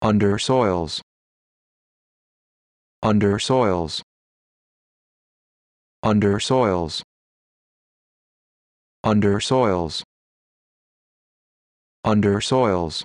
under soils under soils under soils under soils under soils